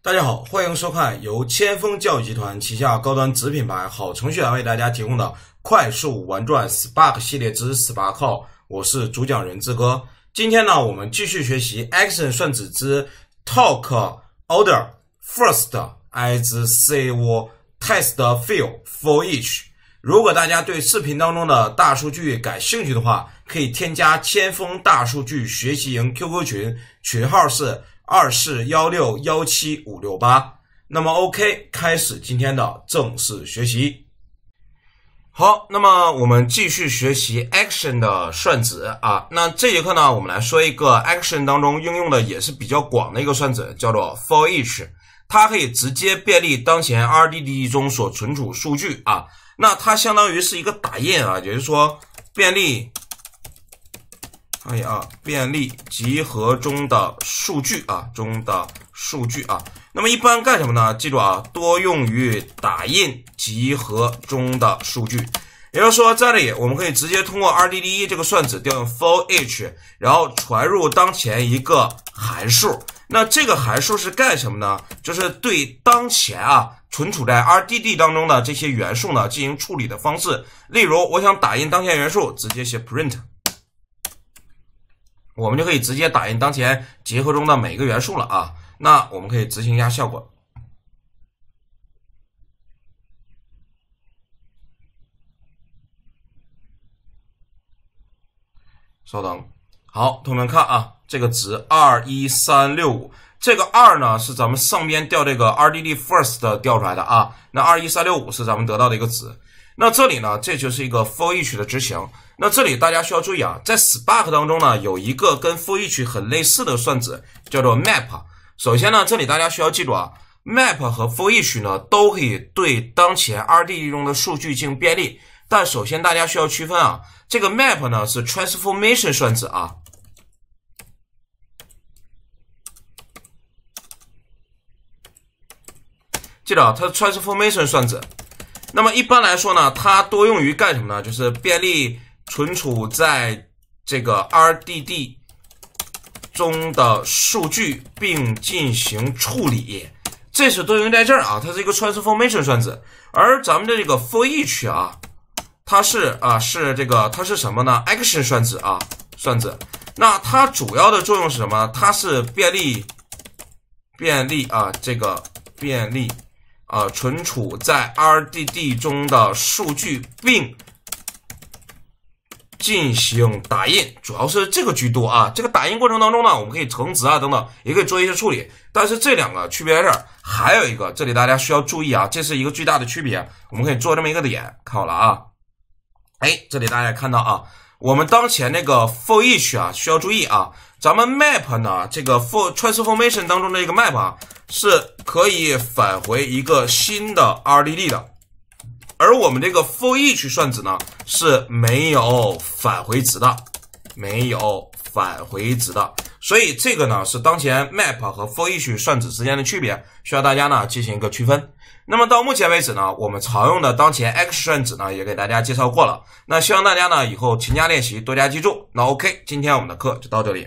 大家好，欢迎收看由千锋教育集团旗下高端子品牌好程序员为大家提供的快速玩转 Spark 系列之 Spark 号，我是主讲人志哥。今天呢，我们继续学习 Action 算子之 Talk Order First as Save Test f i e l for Each。如果大家对视频当中的大数据感兴趣的话，可以添加千峰大数据学习营 QQ 群，群号是二四幺六幺七五六八。那么 OK，开始今天的正式学习。好，那么我们继续学习 Action 的算子啊。那这节课呢，我们来说一个 Action 当中应用的也是比较广的一个算子，叫做 For Each，它可以直接便利当前 RDD 中所存储数据啊。那它相当于是一个打印啊，也就是说便利可以啊，便利集合中的数据啊，中的数据啊，那么一般干什么呢？记住啊，多用于打印集合中的数据。也就是说，在这里我们可以直接通过 R D D 这个算子调用 For Each，然后传入当前一个函数。那这个函数是干什么呢？就是对当前啊存储在 R D D 当中的这些元素呢进行处理的方式。例如，我想打印当前元素，直接写 Print。我们就可以直接打印当前集合中的每一个元素了啊！那我们可以执行一下效果。稍等，好，同学们看啊，这个值二一三六五，这个二呢是咱们上边调这个 RDD first 调出来的啊，那二一三六五是咱们得到的一个值，那这里呢，这就是一个 for each 的执行。那这里大家需要注意啊，在 Spark 当中呢，有一个跟 for each 很类似的算子，叫做 map。首先呢，这里大家需要记住啊，map 和 for each 呢都可以对当前 r d 中的数据进行便利。但首先大家需要区分啊，这个 map 呢是 transformation 算子啊，记得啊，它是 transformation 算子。那么一般来说呢，它多用于干什么呢？就是便利存储在这个 RDD 中的数据并进行处理，这是对应在这儿啊，它是一个 transformation 算子。而咱们的这个 foreach 啊，它是啊是这个它是什么呢？action 算子啊算子。那它主要的作用是什么？它是便利便利啊这个便利啊存储在 RDD 中的数据并。进行打印，主要是这个居多啊。这个打印过程当中呢，我们可以乘值啊等等，也可以做一些处理。但是这两个区别在这儿，还有一个，这里大家需要注意啊，这是一个巨大的区别。我们可以做这么一个点，看好了啊。哎，这里大家看到啊，我们当前那个 for each 啊，需要注意啊，咱们 map 呢这个 for transformation 当中的一个 map 啊，是可以返回一个新的 RDD 的。而我们这个 foreach 算子呢，是没有返回值的，没有返回值的。所以这个呢，是当前 map 和 foreach 算子之间的区别，需要大家呢进行一个区分。那么到目前为止呢，我们常用的当前 x 算子呢，也给大家介绍过了。那希望大家呢，以后勤加练习，多加记住。那 OK，今天我们的课就到这里。